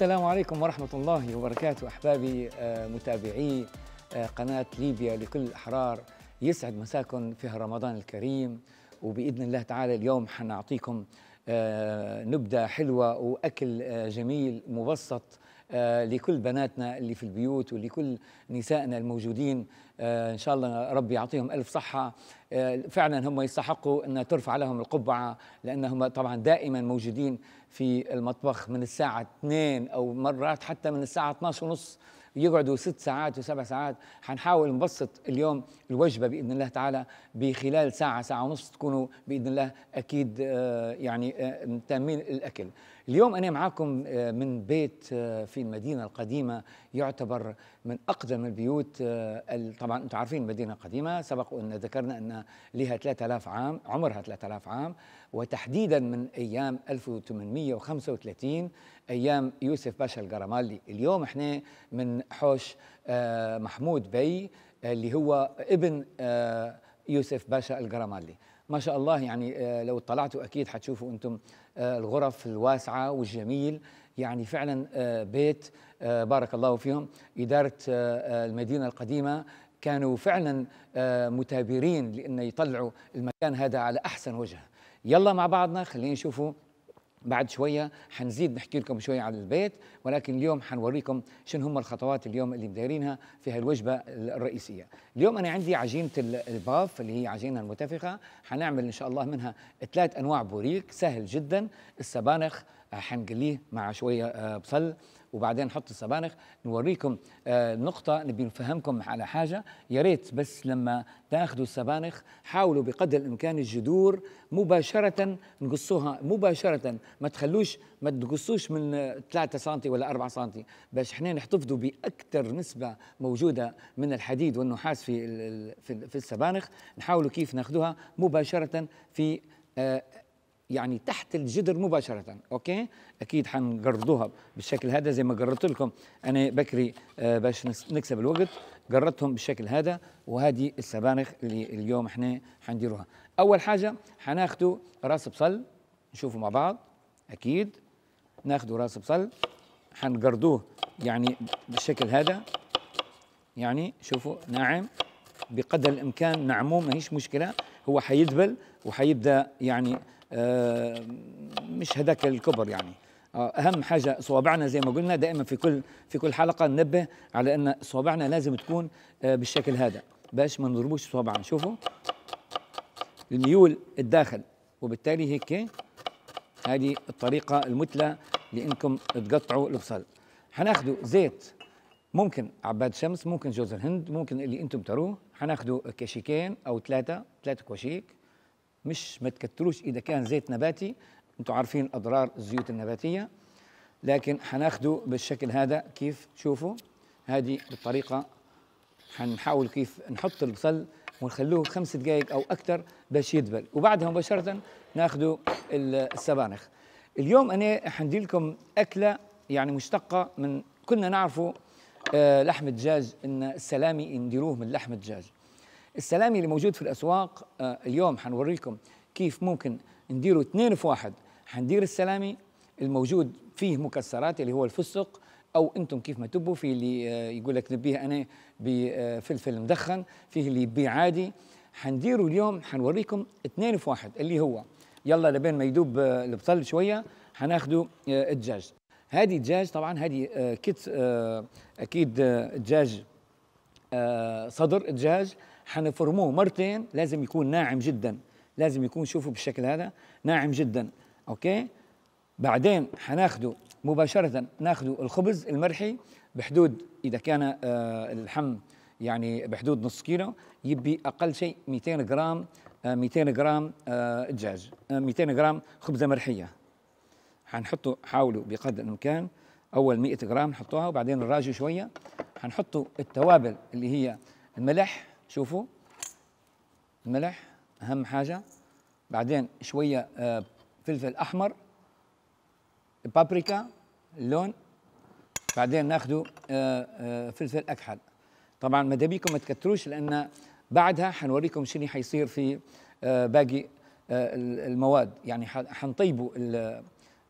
السلام عليكم ورحمة الله وبركاته أحبابي آه، متابعي آه، قناة ليبيا لكل الأحرار يسعد مساكم في رمضان الكريم وبإذن الله تعالى اليوم حنعطيكم آه، نبدة حلوة وأكل جميل مبسط آه، لكل بناتنا اللي في البيوت ولكل نسائنا الموجودين آه، ان شاء الله ربي يعطيهم الف صحه آه، فعلا هم يستحقوا ان ترفع لهم القبعه لانهم طبعا دائما موجودين في المطبخ من الساعه 2 او مرات حتى من الساعه 12 ونص يقعدوا ست ساعات وسبع ساعات حنحاول نبسط اليوم الوجبه باذن الله تعالى بخلال ساعه ساعه ونص تكونوا باذن الله اكيد يعني تامين الاكل اليوم أنا معاكم آه، من بيت آه، في المدينة القديمة يعتبر من أقدم البيوت آه، طبعا أنتم عارفين المدينة القديمة سبق أن ذكرنا أن لها 3000 عام عمرها 3000 عام وتحديدا من أيام 1835 أيام يوسف باشا القرمالي اليوم احنا من حوش محمود بي اللي هو ابن يوسف باشا القرمالي ما شاء الله يعني آه، لو اطلعتوا اكيد حتشوفوا انتم آه، الغرف الواسعه والجميل يعني فعلا آه، بيت بارك الله فيهم اداره المدينه القديمه كانوا فعلا متابرين لان يطلعوا المكان هذا على احسن وجه يلا مع بعضنا خلينا نشوفوا بعد شوية حنزيد نحكي لكم شوية عن البيت ولكن اليوم حنوريكم شن هم الخطوات اليوم اللي مدايرينها في هالوجبة الرئيسية اليوم أنا عندي عجينة الباف اللي هي عجينة المتفخة حنعمل إن شاء الله منها ثلاث أنواع بوريك سهل جدا السبانخ آه، حنقليه مع شوية آه، بصل وبعدين نحط السبانخ نوريكم آه، نقطة نبي نفهمكم على حاجة يا ريت بس لما تاخذوا السبانخ حاولوا بقدر الإمكان الجذور مباشرة نقصوها مباشرة ما تخلوش ما تقصوش من 3 سم ولا 4 سم باش احنا نحتفظوا بأكثر نسبة موجودة من الحديد والنحاس في في السبانخ نحاولوا كيف ناخذوها مباشرة في آه، يعني تحت الجدر مباشره اوكي اكيد حنقرضوها بالشكل هذا زي ما قررت لكم انا بكري آه، باش نكسب الوقت قررتهم بالشكل هذا وهذه السبانخ اللي اليوم احنا حنديروها اول حاجه حناخدو راس بصل نشوفوا مع بعض اكيد ناخدو راس بصل حنقرضوه يعني بالشكل هذا يعني شوفوا ناعم بقدر الامكان نعموه ما هيش مشكله هو حيدبل وحيبدا يعني آه، مش هذاك الكبر يعني آه، اهم حاجه صوابعنا زي ما قلنا دائما في كل في كل حلقه ننبه على ان صوابعنا لازم تكون آه، بالشكل هذا باش ما نضربوش صوابعنا شوفوا الميول الداخل وبالتالي هيك هذه الطريقه المثلى لانكم تقطعوا البصل حناخذوا زيت ممكن عباد شمس ممكن جوز الهند ممكن اللي انتم تروه حناخذوا كشيكين او ثلاثه ثلاثه كوشيك مش ما تكتروش اذا كان زيت نباتي انتم عارفين اضرار الزيوت النباتيه لكن حناخده بالشكل هذا كيف تشوفوا هذه بالطريقه حنحاول كيف نحط البصل ونخلوه خمس دقائق او اكثر باش يدبل وبعدها مباشره ناخذوا السبانخ اليوم انا حندير لكم اكله يعني مشتقه من كنا نعرفه آه، لحم الدجاج ان السلامي نديروه من لحم الدجاج السلامي اللي موجود في الاسواق آه، اليوم حنوريكم كيف ممكن نديروا اثنين في واحد حندير السلامي الموجود فيه مكسرات اللي هو الفستق او انتم كيف ما تبوا في اللي آه، يقول لك نبيه انا بفلفل آه، مدخن فيه اللي يبيه عادي حنديروا اليوم حنوريكم اثنين في واحد اللي هو يلا لبين ما يدوب البطل شويه حناخذوا الدجاج هذه دجاج طبعا هذه كيت اكيد دجاج صدر دجاج حنفرموه مرتين لازم يكون ناعم جدا لازم يكون شوفوا بالشكل هذا ناعم جدا اوكي بعدين حناخده مباشرة ناخده الخبز المرحي بحدود إذا كان الحم آه، اللحم يعني بحدود نص كيلو يبي أقل شيء 200 جرام 200 آه، جرام آه، دجاج 200 جرام خبزة مرحية حنحطه حاولوا بقدر الإمكان أول 100 جرام نحطوها وبعدين نراجع شوية حنحطوا التوابل اللي هي الملح شوفوا الملح اهم حاجه بعدين شويه آه، فلفل احمر بابريكا اللون بعدين ناخذ آه، آه، فلفل اكحل طبعا ما دابيكم ما تكتروش لان بعدها حنوريكم شنو حيصير في باقي المواد يعني حنطيبوا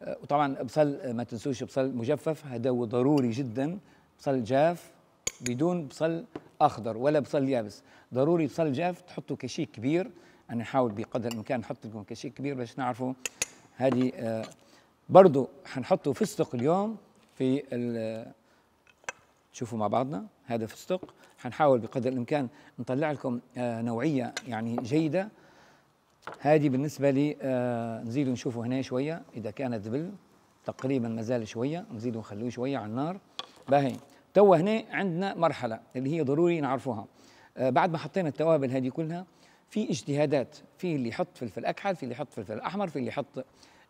وطبعا بصل ما تنسوش بصل مجفف هذا هو ضروري جدا بصل جاف بدون بصل اخضر ولا بصل يابس ضروري بصل جاف تحطوا كشيك كبير انا نحاول بقدر الامكان نحط لكم كشيك كبير باش نعرفوا هذه آه برضو حنحطوا فستق اليوم في شوفوا مع بعضنا هذا فستق حنحاول بقدر الامكان نطلع لكم آه نوعيه يعني جيده هذه بالنسبه لي آه نزيدوا نشوفوا هنا شويه اذا كانت ذبل تقريبا مازال شويه نزيدوا نخلوه شويه على النار باهي تو هنا عندنا مرحله اللي هي ضروري نعرفوها آه، بعد ما حطينا التوابل هذه كلها في اجتهادات في اللي يحط فلفل اكحل في اللي يحط فلفل احمر في اللي يحط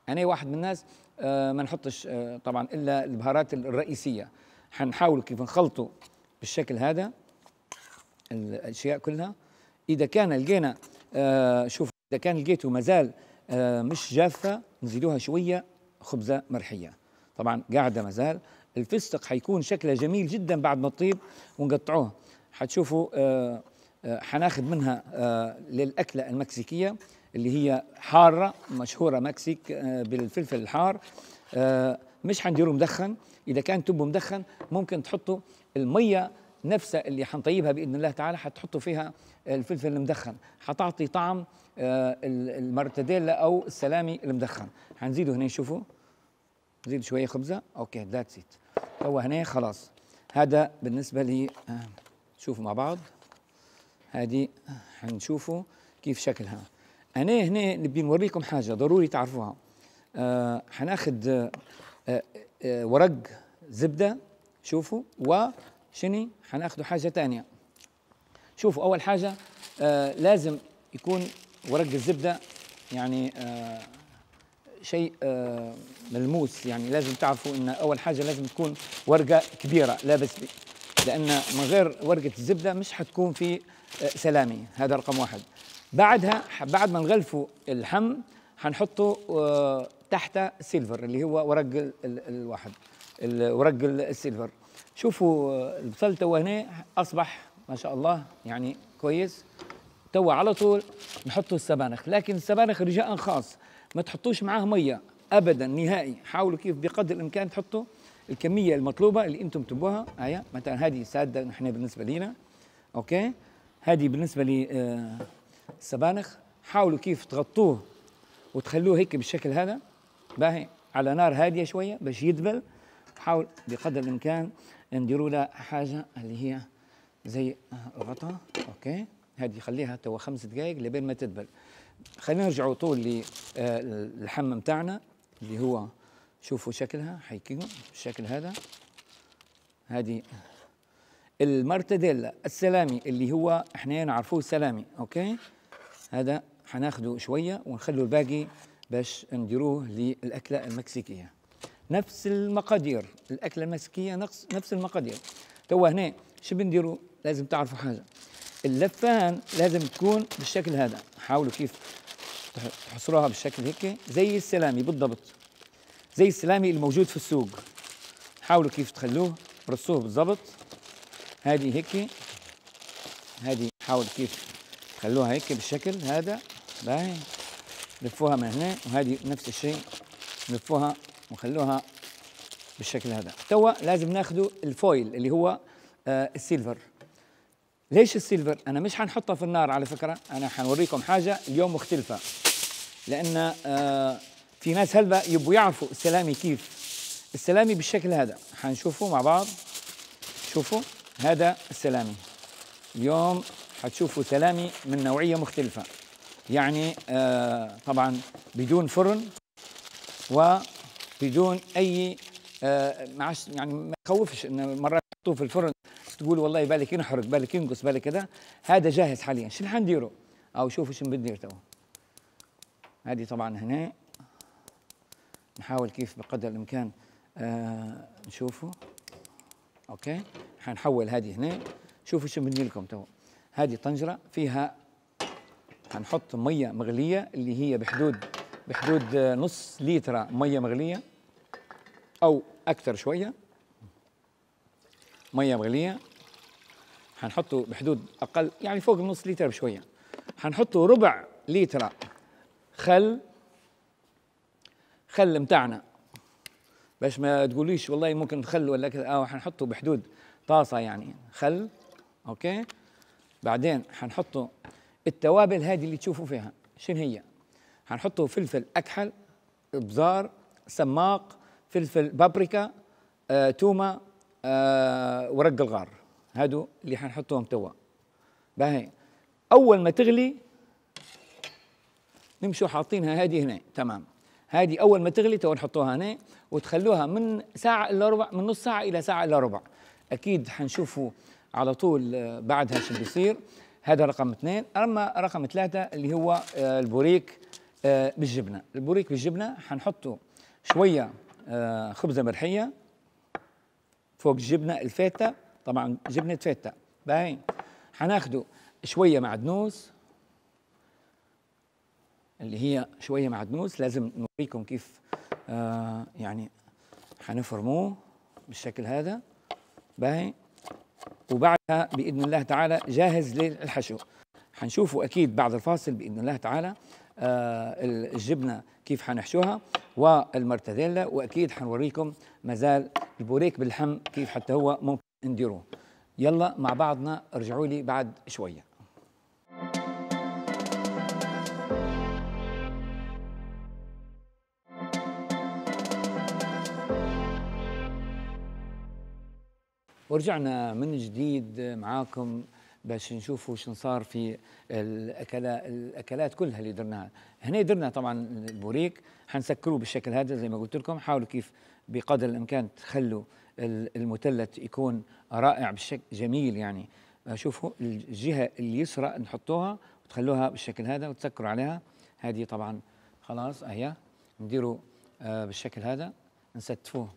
انا واحد من الناس آه، ما نحطش آه، طبعا الا البهارات الرئيسيه حنحاول كيف نخلطوا بالشكل هذا الاشياء كلها اذا كان لقينا شوف اذا كان لقيته مازال مش جافه نزيدوها شويه خبزه مرحيه طبعا قاعده مازال الفستق حيكون شكله جميل جدا بعد ما تطيب ونقطعوه حتشوفوا آه، آه، حناخذ حناخد منها آه، للأكلة المكسيكية اللي هي حارة مشهورة مكسيك بالفلفل الحار مش حنديره مدخن إذا كان تبه مدخن ممكن تحطوا المية نفسها اللي حنطيبها باذن الله تعالى حتحطوا فيها الفلفل المدخن حتعطي طعم المرتديلا او السلامي المدخن حنزيده هنا شوفوا زيد شويه خبزه اوكي ذاتس ات هو هنا خلاص هذا بالنسبه لي آه، شوفوا مع بعض هذه آه، حنشوفوا كيف شكلها انا هنا نبي نوريكم حاجه ضروري تعرفوها آه آه،, آه آه ورق زبده شوفوا وشني حناخذوا حاجه ثانيه شوفوا اول حاجه آه لازم يكون ورق الزبده يعني آه شيء آه، ملموس يعني لازم تعرفوا ان اول حاجه لازم تكون ورقه كبيره لا باس لان من غير ورقه الزبده مش حتكون في آه، سلامي هذا رقم واحد بعدها بعد ما نغلفوا اللحم حنحطه آه، تحت سيلفر اللي هو ورق الواحد ورق السيلفر شوفوا البصل تو هنا اصبح ما شاء الله يعني كويس تو على طول نحطوا السبانخ لكن السبانخ رجاء خاص ما تحطوش معاه ميه ابدا نهائي حاولوا كيف بقدر الامكان تحطوا الكميه المطلوبه اللي انتم تبوها هيا آية، مثلا هذه ساده نحن بالنسبه لينا اوكي هذه بالنسبه للسبانخ آه، حاولوا كيف تغطوه وتخلوه هيك بالشكل هذا باهي على نار هاديه شويه باش يدبل حاول بقدر الامكان نديروا له حاجه اللي هي زي الغطاء آه، اوكي هذه خليها توا خمس دقائق لبين ما تدبل خلينا نرجع طول للحمة آه، بتاعنا اللي هو شوفوا شكلها حيكون الشكل هذا هذه المرتديلا السلامي اللي هو احنا نعرفوه سلامي اوكي هذا حناخده شويه ونخلو الباقي باش نديروه للاكله المكسيكيه نفس المقادير الاكله المكسيكيه نفس المقادير توا هنا شو بنديروا لازم تعرفوا حاجه اللفان لازم تكون بالشكل هذا حاولوا كيف تحصروها بالشكل هيك زي السلامي بالضبط زي السلامي الموجود في السوق حاولوا كيف تخلوه رصوه بالضبط هذه هيك هذه حاول كيف تخلوها هيك بالشكل هذا باهي لفوها من هنا وهذه نفس الشيء لفوها وخلوها بالشكل هذا توا لازم ناخذ الفويل اللي هو آه السيلفر ليش السيلفر انا مش حنحطها في النار على فكره انا حنوريكم حاجه اليوم مختلفه لان آه، في ناس هلبا يبوا يعرفوا السلامي كيف السلامي بالشكل هذا حنشوفه مع بعض شوفوا هذا السلامي اليوم حتشوفوا سلامي من نوعيه مختلفه يعني آه، طبعا بدون فرن وبدون اي آه يعني ما تخوفش ان مرات تحطوه في الفرن تقول والله بالك ينحرق بالك ينقص بالك كذا هذا جاهز حاليا شو اللي حنديره او شوفوا شو بندير تو هذه طبعا هنا نحاول كيف بقدر الامكان آه نشوفه اوكي حنحول هذه هنا شوفوا شو بندير لكم تو هذه طنجره فيها حنحط ميه مغليه اللي هي بحدود بحدود آه، نص لتر ميه مغليه او اكثر شويه ميه مغليه حنحطه بحدود اقل يعني فوق النص لتر بشويه حنحطه ربع لتر خل خل متاعنا باش ما تقوليش والله ممكن خل ولا كذا اه حنحطه بحدود طاسه يعني خل اوكي بعدين حنحطه التوابل هذه اللي تشوفوا فيها شن هي حنحطه فلفل اكحل ابزار سماق فلفل بابريكا آه، تومه آه، ورق الغار هادو اللي حنحطهم توا باهي اول ما تغلي نمشوا حاطينها هذه هنا تمام هذه اول ما تغلي توا نحطوها هنا وتخلوها من ساعه الا ربع من نص ساعه الى ساعه الا ربع اكيد حنشوفوا على طول بعدها شو بيصير هذا رقم اثنين اما رقم ثلاثه اللي هو آه، البوريك آه، بالجبنه البوريك بالجبنه حنحطه شويه آه، خبزه مرحيه فوق الجبنه الفاته طبعا جبنه فيتا باين حناخده شويه معدنوس اللي هي شويه معدنوس لازم نوريكم كيف آه يعني حنفرموه بالشكل هذا باين وبعدها باذن الله تعالى جاهز للحشو حنشوفوا اكيد بعد الفاصل باذن الله تعالى آه الجبنه كيف حنحشوها والمرتديلا واكيد حنوريكم مازال البوريك باللحم كيف حتى هو ممكن نديروه يلا مع بعضنا ارجعوا لي بعد شويه ورجعنا من جديد معاكم باش نشوفوا شو صار في الاكلات الاكلات كلها اللي درناها هنا درنا طبعا البوريك حنسكروه بالشكل هذا زي ما قلت لكم حاولوا كيف بقدر الامكان تخلوا المثلث يكون رائع بشكل جميل يعني آه، شوفوا الجهه اليسرى نحطوها وتخلوها بالشكل هذا وتسكروا عليها هذه طبعا خلاص اهي نديروا آه، بالشكل هذا نستفوه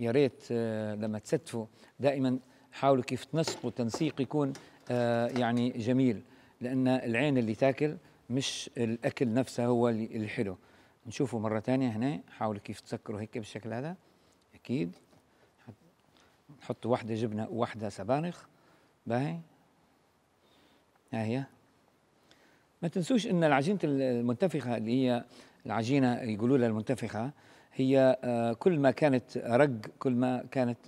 يا ريت آه، لما تستفوا دائما حاولوا كيف تنسقوا تنسيق يكون يعني جميل لان العين اللي تاكل مش الاكل نفسه هو الحلو نشوفه مره ثانيه هنا حاولوا كيف تسكروا هيك بالشكل هذا اكيد نحط واحدة جبنة وواحدة سبانخ باهي ها هي ما تنسوش ان العجينة المنتفخة اللي هي العجينة يقولوا لها المنتفخة هي آه، كل ما كانت رق كل ما كانت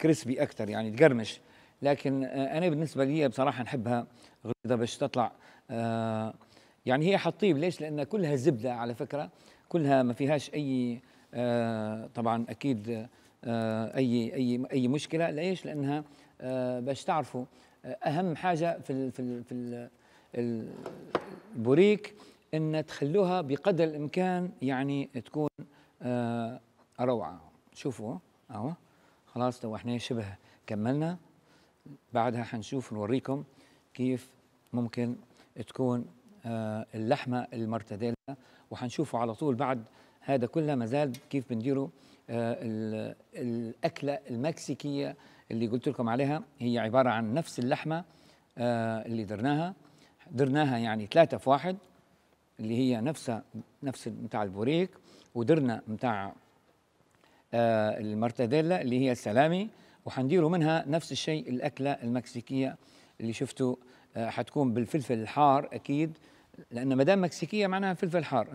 كريسبي آه، اكثر يعني تقرمش لكن آه، انا بالنسبه لي بصراحه نحبها غليظه باش تطلع يعني هي حطيب ليش لان كلها زبده على فكره كلها ما فيهاش اي طبعا اكيد آه، اي اي اي مشكله ليش لانها آه، باش تعرفوا آه، اهم حاجه في في في البوريك ان تخلوها بقدر الامكان يعني تكون روعه شوفوا اهو خلاص تو احنا شبه كملنا بعدها حنشوف نوريكم كيف ممكن تكون اللحمه المرتديلا وحنشوفوا على طول بعد هذا كله مازال كيف بنديره آه، الأكلة المكسيكية اللي قلت لكم عليها هي عبارة عن نفس اللحمة آه، اللي درناها درناها يعني ثلاثة في واحد اللي هي نفسها نفس متاع البوريك ودرنا متاع آه، المرتديلا اللي هي السلامي وحنديروا منها نفس الشيء الأكلة المكسيكية اللي شفتوا حتكون بالفلفل الحار أكيد لأن مدام مكسيكية معناها فلفل حار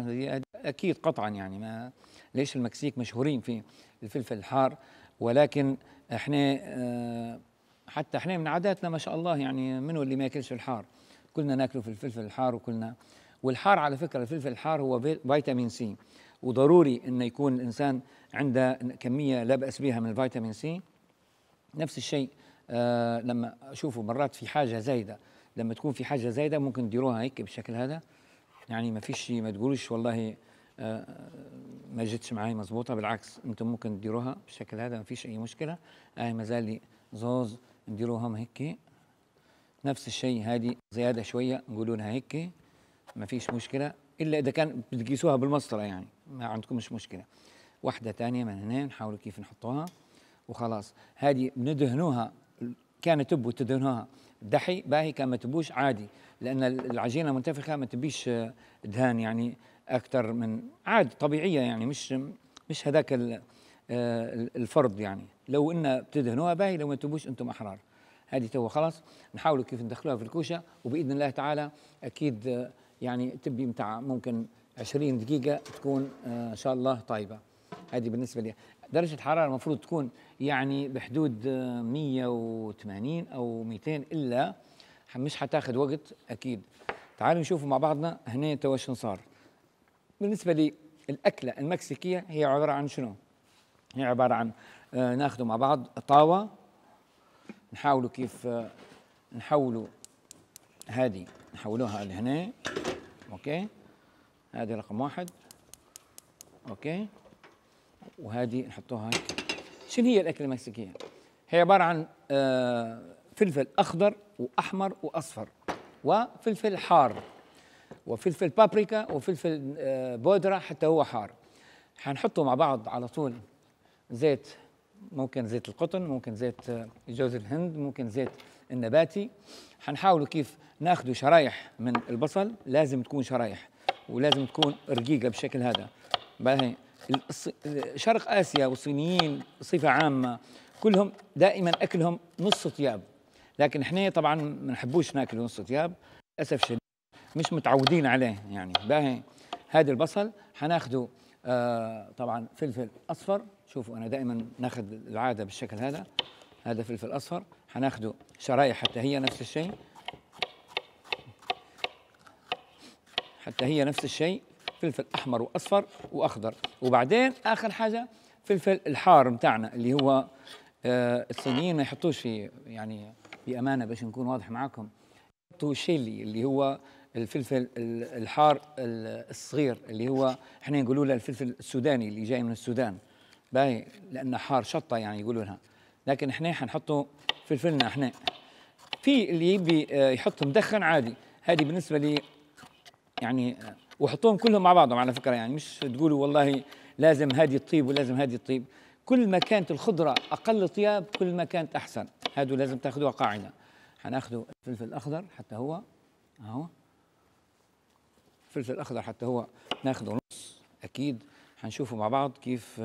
اكيد قطعا يعني ما ليش المكسيك مشهورين في الفلفل الحار ولكن احنا آه، حتى احنا من عاداتنا ما شاء الله يعني منو اللي ما ياكلش الحار كلنا ناكله في الفلفل الحار وكلنا والحار على فكره الفلفل الحار هو فيتامين سي وضروري انه يكون الانسان عنده كميه لا باس بها من الفيتامين سي نفس الشيء آه لما اشوفه مرات في حاجه زايده لما تكون في حاجه زايده ممكن تديروها هيك بالشكل هذا يعني ما فيش ما تقولوش والله آه، آه، ما جتش معايا مظبوطه بالعكس انتم ممكن تديروها بالشكل هذا ما فيش اي مشكله اهي مازال لي زوز نديروهم هيك نفس الشيء هذه زياده شويه نقولوا لها هيك ما فيش مشكله الا اذا كان بتقيسوها بالمسطره يعني ما عندكمش مشكله واحده ثانيه من هنا نحاولوا كيف نحطوها وخلاص هذه بندهنوها كان تبوا تدهنوها دحي باهي كان ما تبوش عادي لان العجينه منتفخه ما تبيش آه، دهان يعني اكثر من عاد طبيعيه يعني مش مش هذاك آه، الفرض يعني لو ان بتدهنوها باهي لو ما تبوش انتم احرار هذه تو خلاص نحاولوا كيف ندخلوها في الكوشه وباذن الله تعالى اكيد آه، يعني تبي متاع ممكن 20 دقيقه تكون آه، ان شاء الله طيبه هذه بالنسبه لي درجه الحراره المفروض تكون يعني بحدود 180 او 200 الا مش حتاخذ وقت اكيد تعالوا نشوفوا مع بعضنا هنا تو صار بالنسبة للأكلة المكسيكية هي عبارة عن شنو؟ هي عبارة عن آه مع بعض طاوة نحاولوا كيف آه، نحولوا هذه نحولوها لهنا اوكي هذه رقم واحد اوكي وهذه نحطوها هيك شنو هي الأكلة المكسيكية؟ هي عبارة عن آه، فلفل أخضر وأحمر وأصفر وفلفل حار وفلفل بابريكا وفلفل آه، بودرة حتى هو حار حنحطه مع بعض على طول زيت ممكن زيت القطن ممكن زيت آه، جوز الهند ممكن زيت النباتي حنحاولوا كيف ناخذ شرايح من البصل لازم تكون شرايح ولازم تكون رقيقه بالشكل هذا آه، شرق اسيا والصينيين صفه عامه كلهم دائما اكلهم نص طياب لكن احنا طبعا ما نحبوش ناكل نص طياب للاسف مش متعودين عليه يعني باهي هذا البصل حناخده آه طبعا فلفل اصفر شوفوا انا دائما ناخذ العاده بالشكل هذا هذا فلفل اصفر حناخده شرايح حتى هي نفس الشيء حتى هي نفس الشيء فلفل احمر واصفر واخضر وبعدين اخر حاجه فلفل الحار بتاعنا اللي هو آه الصينيين ما يحطوش في يعني بامانه باش نكون واضح معاكم يحطوا شيلي اللي هو الفلفل الحار الصغير اللي هو احنا نقولوا له الفلفل السوداني اللي جاي من السودان باهي لانه حار شطه يعني يقولوا لها لكن احنا حنحطوا فلفلنا احنا في اللي يبي آه، يحط مدخن عادي هذه بالنسبه لي يعني آه، وحطوهم كلهم مع بعضهم على فكره يعني مش تقولوا والله لازم هذه تطيب ولازم هذه تطيب كل ما كانت الخضره اقل طياب كل ما كانت احسن هذا لازم تاخذوها قاعده حناخذ الفلفل الاخضر حتى هو اهو الفلفل الاخضر حتى هو ناخذه نص اكيد حنشوفه مع بعض كيف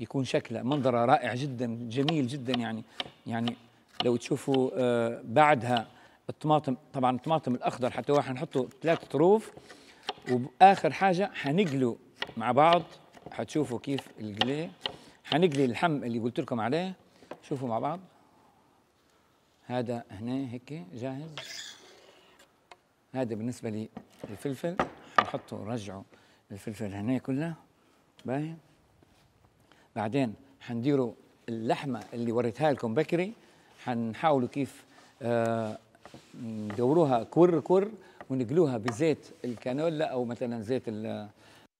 يكون شكله منظره رائع جدا جميل جدا يعني يعني لو تشوفوا آه، بعدها الطماطم طبعا الطماطم الاخضر حتى هو حنحطه ثلاث طروف واخر حاجه حنقله مع بعض حتشوفوا كيف القلي حنقلي اللحم اللي قلت لكم عليه شوفوا مع بعض هذا هنا هيك جاهز هذا بالنسبه للفلفل حطوا رجعوا الفلفل هنا كلها باهي طيب. بعدين حنديروا اللحمه اللي وريتها لكم بكري حنحاولوا كيف آه، ندوروها كور كور ونقلوها بزيت الكانولا او مثلا زيت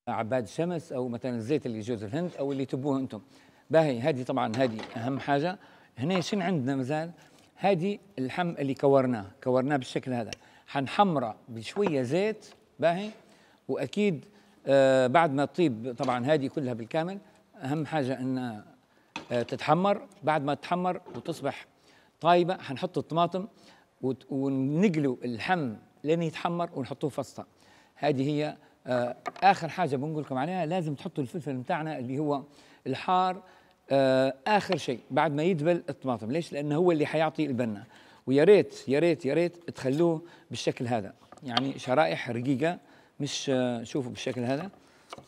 عباد الشمس او مثلا زيت اللي جوز الهند او اللي تبوه انتم باهي هذه طبعا هذه اهم حاجه هنا شنو عندنا مازال هذه اللحم اللي كورناه كورناه بالشكل هذا حنحمره بشويه زيت باهي واكيد آه، بعد ما تطيب طبعا هذه كلها بالكامل اهم حاجه ان آه، تتحمر بعد ما تتحمر وتصبح طايبه حنحط الطماطم ونقلوا اللحم لين يتحمر ونحطوه في وسطها هذه هي آه، اخر حاجه بنقول لكم عليها لازم تحطوا الفلفل بتاعنا اللي هو الحار اخر شيء بعد ما يدبل الطماطم ليش لانه هو اللي حيعطي البنه ويا ريت يا ريت يا ريت تخلوه بالشكل هذا يعني شرائح رقيقه مش شوفوا بالشكل هذا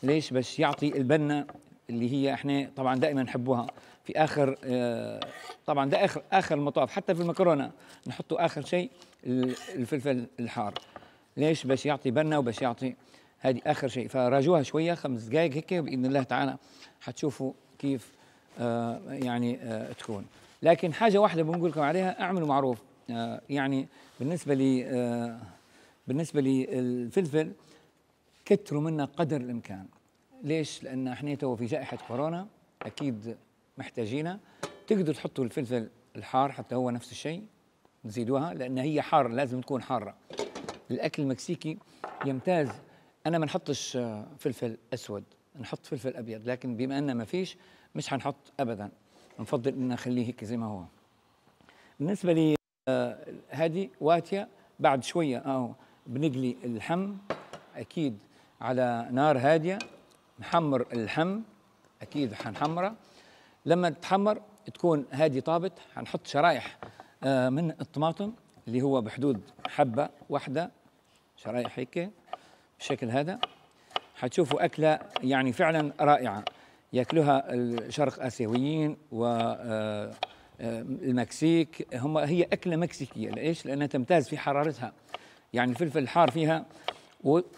ليش باش يعطي البنه اللي هي احنا طبعا دائما نحبوها في اخر آه طبعا ده اخر اخر المطاف حتى في المكرونه نحطوا اخر شيء الفلفل الحار ليش باش يعطي بنه وباش يعطي هذه اخر شيء فراجوها شويه خمس دقائق هيك باذن الله تعالى حتشوفوا كيف آه يعني آه تكون لكن حاجه واحده بنقول لكم عليها اعملوا معروف آه، يعني بالنسبه لي آه، بالنسبه للفلفل كتروا منا قدر الامكان ليش لان احنا تو في جائحه كورونا اكيد محتاجينها تقدروا تحطوا الفلفل الحار حتى هو نفس الشيء تزيدوها لان هي حار لازم تكون حاره الاكل المكسيكي يمتاز انا ما نحطش آه، فلفل اسود نحط فلفل ابيض لكن بما ان ما فيش مش حنحط ابدا نفضل ان نخليه هيك زي ما هو بالنسبه لي آه، هذه واتيه بعد شويه اه بنقلي اللحم اكيد على نار هاديه نحمر اللحم اكيد حنحمره لما تتحمر تكون هادي طابت حنحط شرايح آه، من الطماطم اللي هو بحدود حبه واحده شرايح هيك بالشكل هذا حتشوفوا اكله يعني فعلا رائعه ياكلها الشرق اسيويين و آه، آه، المكسيك هم هي اكله مكسيكيه ليش؟ لانها تمتاز في حرارتها يعني الفلفل الحار فيها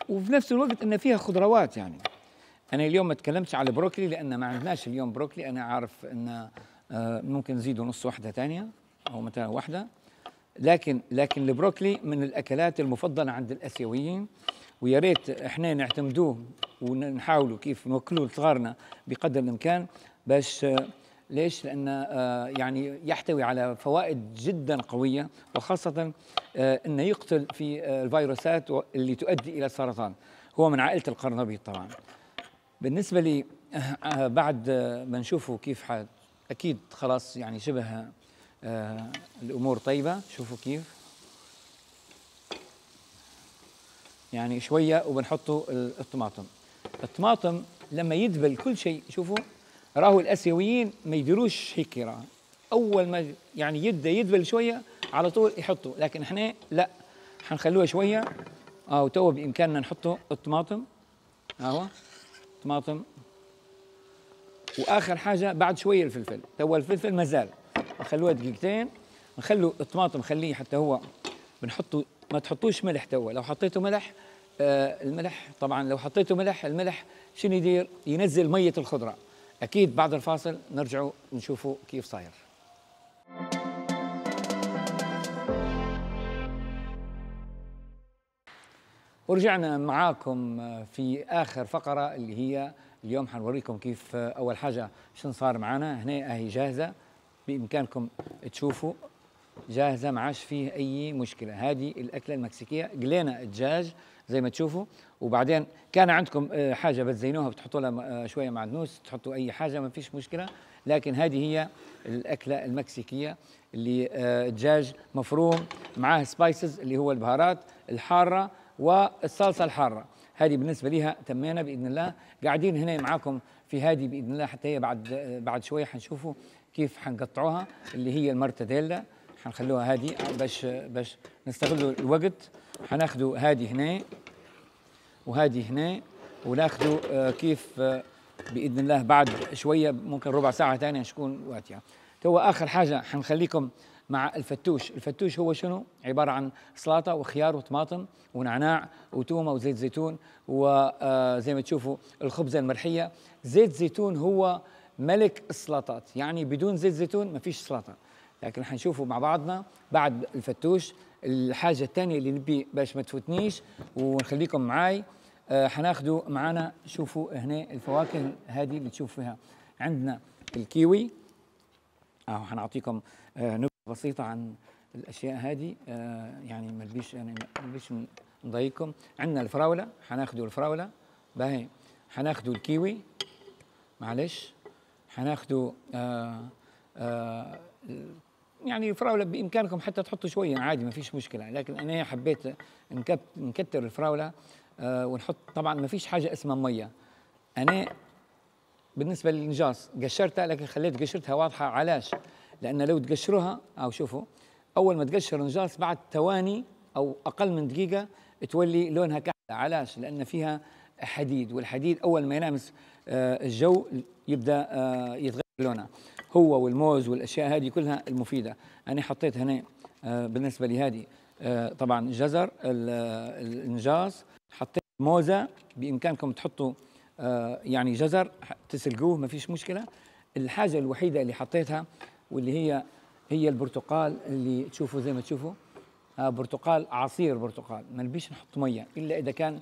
وفي نفس الوقت ان فيها خضروات يعني انا اليوم ما تكلمتش على البروكلي لان ما عندناش اليوم بروكلي انا عارف ان آه، ممكن نزيدوا نص واحده ثانيه او متى واحده لكن لكن البروكلي من الاكلات المفضله عند الاسيويين ويا ريت احنا نعتمدوه ونحاولوا كيف نوكلوا لصغارنا بقدر الامكان باش آه، ليش؟ لأن آه، يعني يحتوي على فوائد جدا قوية وخاصة آه، أنه يقتل في آه، الفيروسات اللي تؤدي إلى السرطان هو من عائلة القرنبيط طبعا بالنسبة لي بعد ما نشوفه كيف حال أكيد خلاص يعني شبه الأمور طيبة شوفوا كيف يعني شوية وبنحطوا الطماطم الطماطم لما يدبل كل شيء شوفوا راهو الاسيويين ما يديروش هيك اول ما يعني يبدا يدبل شويه على طول يحطوا لكن احنا لا حنخلوها شويه اه وتو بامكاننا نحطوا الطماطم ها هو طماطم واخر حاجه بعد شويه الفلفل تو الفلفل مازال نخلوها دقيقتين نخلو الطماطم خليه حتى هو بنحطوا ما تحطوش ملح تو لو حطيتوا ملح آه الملح طبعا لو حطيتوا ملح الملح شنو يدير ينزل ميه الخضره اكيد بعد الفاصل نرجعوا نشوفوا كيف صاير ورجعنا معاكم في اخر فقره اللي هي اليوم حنوريكم كيف اول حاجه شن صار معنا هنا هي جاهزه بامكانكم تشوفوا جاهزه ما عادش فيه اي مشكله هذه الاكله المكسيكيه قلينا الدجاج زي ما تشوفوا وبعدين كان عندكم آه، حاجه بتزينوها بتحطوا لها آه، شويه معدنوس تحطوا اي حاجه ما فيش مشكله لكن هذه هي الاكله المكسيكيه اللي آه، دجاج مفروم معاه سبايسز اللي هو البهارات الحاره والصلصه الحاره هذه بالنسبه لها تمينا باذن الله قاعدين هنا معاكم في هذه باذن الله حتى هي بعد بعد شويه حنشوفوا كيف حنقطعوها اللي هي المرتديلا حنخلوها هذه باش باش نستغلوا الوقت حناخذوا هذه هنا وهذه هنا وناخذوا آه، كيف آه، باذن الله بعد شويه ممكن ربع ساعه ثانيه شكون واتيه تو اخر حاجه حنخليكم مع الفتوش الفتوش هو شنو عباره عن سلطه وخيار وطماطم ونعناع وتومه وزيت زيتون وزي آه، ما تشوفوا الخبزه المرحيه زيت زيتون هو ملك السلطات يعني بدون زيت زيتون ما فيش سلطه لكن حنشوفه مع بعضنا بعد الفتوش الحاجة الثانية اللي نبي باش ما تفوتنيش ونخليكم معاي آه، حناخذوا معنا معانا شوفوا هنا الفواكه هذه اللي تشوف فيها عندنا الكيوي اهو حنعطيكم آه، نبذة بسيطة عن الاشياء هذه آه، يعني ما نبيش يعني ما نبيش نضايقكم عندنا الفراولة حناخذوا الفراولة باهي حناخذوا الكيوي معلش حناخذوا آه آه يعني فراوله بامكانكم حتى تحطوا شويه يعني عادي ما فيش مشكله لكن انا حبيت نكتر الفراوله آه، ونحط طبعا ما فيش حاجه اسمها ميه انا بالنسبه للنجاص قشرتها لكن خليت قشرتها واضحه علاش لان لو تقشروها او شوفوا اول ما تقشر النجاص بعد ثواني او اقل من دقيقه تولي لونها كحله علاش لان فيها حديد والحديد اول ما يلامس آه، الجو يبدا آه، يتغير لونه هو والموز والاشياء هذه كلها المفيده انا حطيت هنا آه، بالنسبه لهذه آه، طبعا جزر النجاص حطيت موزه بامكانكم تحطوا آه، يعني جزر تسلقوه ما فيش مشكله الحاجه الوحيده اللي حطيتها واللي هي هي البرتقال اللي تشوفوا زي ما تشوفوا برتقال عصير برتقال ما نبيش نحط ميه الا اذا كان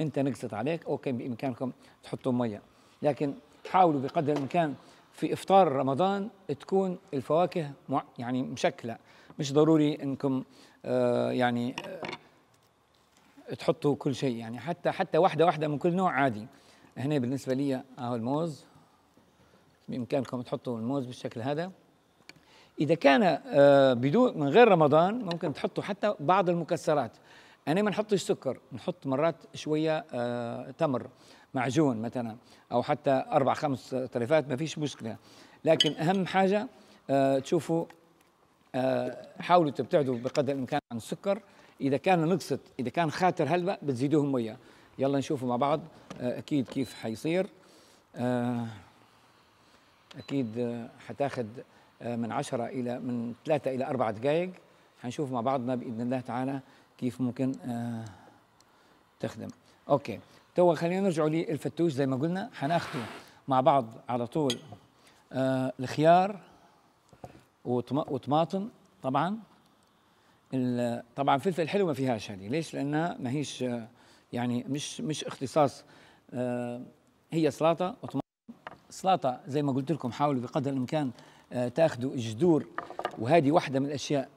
انت نقصت عليك او كان بامكانكم تحطوا ميه لكن حاولوا بقدر الامكان في افطار رمضان تكون الفواكه يعني مشكله مش ضروري انكم آه، يعني آه، تحطوا كل شيء يعني حتى حتى واحده واحده من كل نوع عادي هنا بالنسبه لي اهو الموز بامكانكم تحطوا الموز بالشكل هذا اذا كان آه، بدون من غير رمضان ممكن تحطوا حتى بعض المكسرات انا ما نحطش سكر نحط مرات شويه تمر معجون مثلا او حتى اربع خمس طريفات ما فيش مشكله لكن اهم حاجه آه تشوفوا آه حاولوا تبتعدوا بقدر الامكان عن السكر اذا كان نقصت اذا كان خاطر هلبة بتزيدوهم ميه يلا نشوفوا مع بعض آه اكيد كيف حيصير آه، اكيد آه, آه، من 10 الى من 3 الى 4 دقائق حنشوف مع بعضنا باذن الله تعالى كيف ممكن آه، تخدم اوكي تو خلينا نرجع للفتوش زي ما قلنا حناخده مع بعض على طول آه الخيار وطماطم طبعا طبعا فلفل حلو ما فيهاش هذه ليش لانها ما هيش آه، يعني مش مش اختصاص آه، هي سلطه وطماطم سلطه زي ما قلت لكم حاولوا بقدر الامكان آه، تاخذوا الجذور وهذه واحده من الاشياء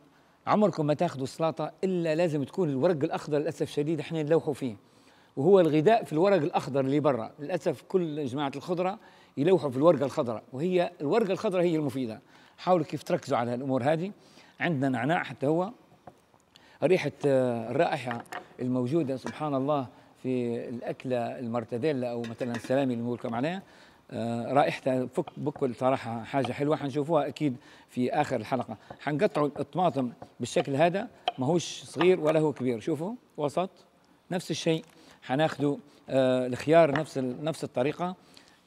عمركم ما تاخذوا سلطه الا لازم تكون الورق الاخضر للاسف شديد احنا نلوحوا فيه وهو الغذاء في الورق الاخضر اللي برا للاسف كل جماعه الخضره يلوحوا في الورقه الخضراء وهي الورقه الخضراء هي المفيده حاولوا كيف تركزوا على الامور هذه عندنا نعناع حتى هو ريحه آه، الرائحه الموجوده سبحان الله في الاكله المرتديلا او مثلا السلامي اللي بنقول لكم عليها آه، رائحتها فك بكل صراحه حاجه حلوه حنشوفوها اكيد في اخر الحلقه حنقطعوا الطماطم بالشكل هذا ماهوش صغير ولا هو كبير شوفوا وسط نفس الشيء حناخذوا آه، الخيار نفس نفس الطريقه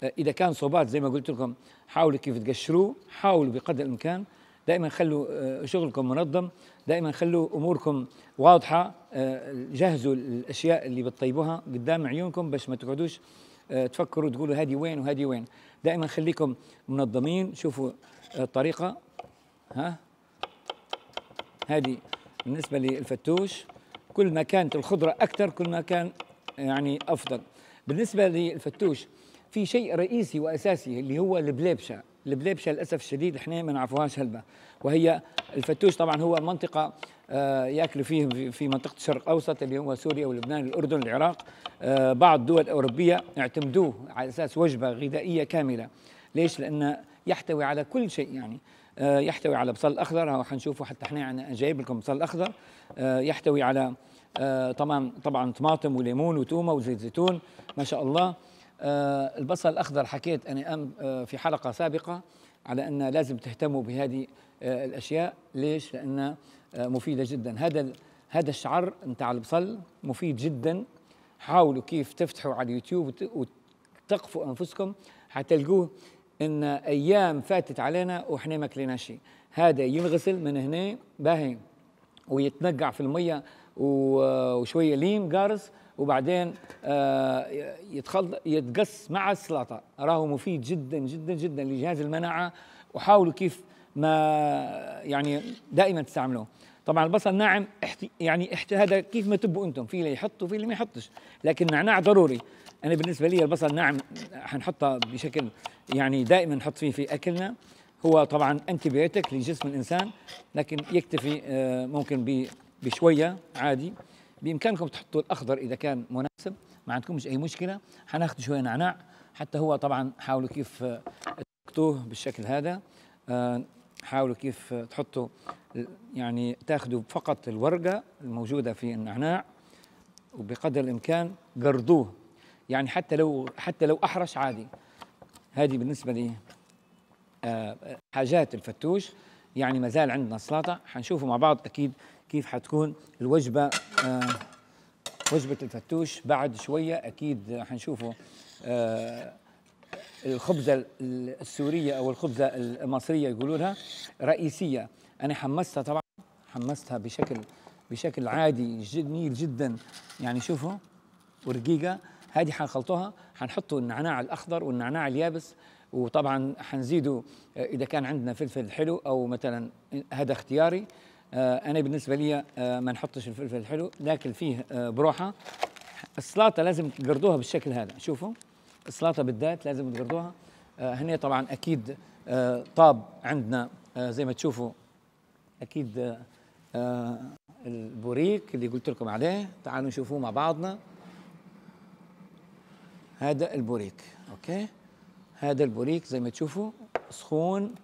آه، اذا كان صوبات زي ما قلت لكم حاولوا كيف تقشروه حاولوا بقدر الامكان دائما خلوا آه، شغلكم منظم دائما خلوا اموركم واضحه جهزوا الاشياء اللي بتطيبوها قدام عيونكم باش ما تقعدوش تفكروا تقولوا هذه وين وهذه وين دائما خليكم منظمين شوفوا الطريقه ها هذه بالنسبه للفتوش كل ما كانت الخضره اكثر كل ما كان يعني افضل بالنسبه للفتوش في شيء رئيسي واساسي اللي هو البليبشه البليبشه للاسف الشديد احنا ما نعرفوهاش هلبا وهي الفتوش طبعا هو منطقه آه، ياكلوا فيه في منطقه الشرق الاوسط اللي هو سوريا ولبنان الاردن العراق آه، بعض الدول الاوروبيه اعتمدوه على اساس وجبه غذائيه كامله ليش لان يحتوي على كل شيء يعني آه، يحتوي على بصل اخضر حنشوفه حتى احنا يعني جايب لكم بصل اخضر يحتوي على آه، طبعا طبعا طماطم وليمون وتومه وزيت زيتون ما شاء الله آه، البصل الاخضر حكيت انا آه، في حلقه سابقه على ان لازم تهتموا بهذه الاشياء ليش لانها مفيده جدا هذا هذا الشعر نتاع البصل مفيد جدا حاولوا كيف تفتحوا على اليوتيوب وتقفوا انفسكم حتلقوه ان ايام فاتت علينا واحنا ما كلينا شيء هذا ينغسل من هنا باهي ويتنقع في الميه وشويه ليم قارص وبعدين آه، يتقص مع السلطه راهو مفيد جدا جدا جدا لجهاز المناعه وحاولوا كيف ما يعني دائما تستعملوه طبعا البصل ناعم يعني هذا كيف ما تبوا انتم في اللي يحط وفي اللي ما يحطش لكن نعناع ضروري انا بالنسبه لي البصل ناعم حنحطه بشكل يعني دائما نحط فيه في اكلنا هو طبعا انتي بيوتيك لجسم الانسان لكن يكتفي آه، ممكن ب بشويه عادي بامكانكم تحطوا الاخضر اذا كان مناسب ما عندكمش اي مشكله حناخد شويه نعناع حتى هو طبعا حاولوا كيف آه، تحطوه بالشكل هذا آه، حاولوا كيف آه، تحطوا يعني تاخذوا فقط الورقه الموجوده في النعناع وبقدر الامكان قرضوه يعني حتى لو حتى لو احرش عادي هذه بالنسبه لي حاجات الفتوش يعني ما زال عندنا سلطه حنشوفه مع بعض اكيد كيف حتكون الوجبه آه، وجبه الفتوش بعد شويه اكيد حنشوفوا آه، الخبزه السوريه او الخبزه المصريه يقولوا لها رئيسيه انا حمستها طبعا حمستها بشكل بشكل عادي جميل جدا يعني شوفوا ورقيقه هذه حنخلطوها حنحطوا النعناع الاخضر والنعناع اليابس وطبعا حنزيدوا آه، اذا كان عندنا فلفل حلو او مثلا هذا اختياري آه، انا بالنسبه لي آه، ما نحطش الفلفل الحلو لكن فيه آه، بروحه السلطه لازم تقردوها بالشكل هذا شوفوا السلطه بالذات لازم تقردوها هنا طبعا اكيد طاب عندنا زي ما تشوفوا اكيد البوريك اللي قلت لكم عليه تعالوا نشوفوه مع بعضنا هذا البوريك اوكي هذا البوريك زي ما تشوفوا سخون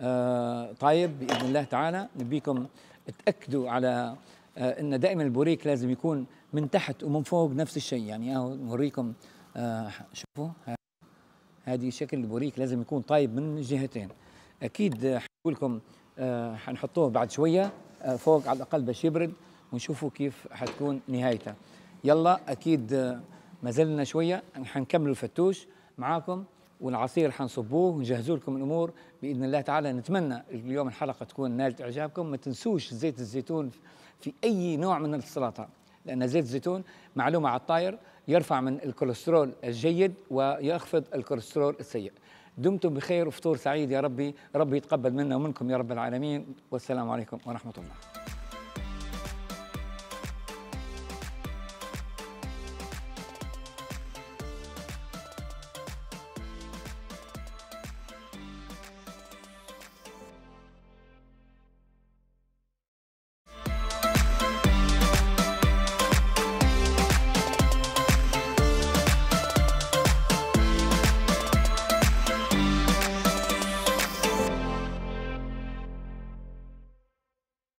آه، طيب باذن الله تعالى نبيكم تاكدوا على آه، ان دائما البوريك لازم يكون من تحت ومن فوق نفس الشيء يعني اهو نوريكم آه، شوفوا هذه شكل البوريك لازم يكون طايب من الجهتين اكيد حقول لكم حنحطوه بعد شويه فوق على الاقل باش يبرد ونشوفوا كيف حتكون نهايته يلا اكيد ما زلنا شويه حنكملوا الفتوش معاكم والعصير حنصبوه ونجهزوا لكم الامور باذن الله تعالى نتمنى اليوم الحلقه تكون نالت اعجابكم ما تنسوش زيت الزيتون في اي نوع من السلطه لان زيت الزيتون معلومه على الطاير يرفع من الكوليسترول الجيد ويخفض الكوليسترول السيء دمتم بخير وفطور سعيد يا ربي ربي يتقبل منا ومنكم يا رب العالمين والسلام عليكم ورحمه الله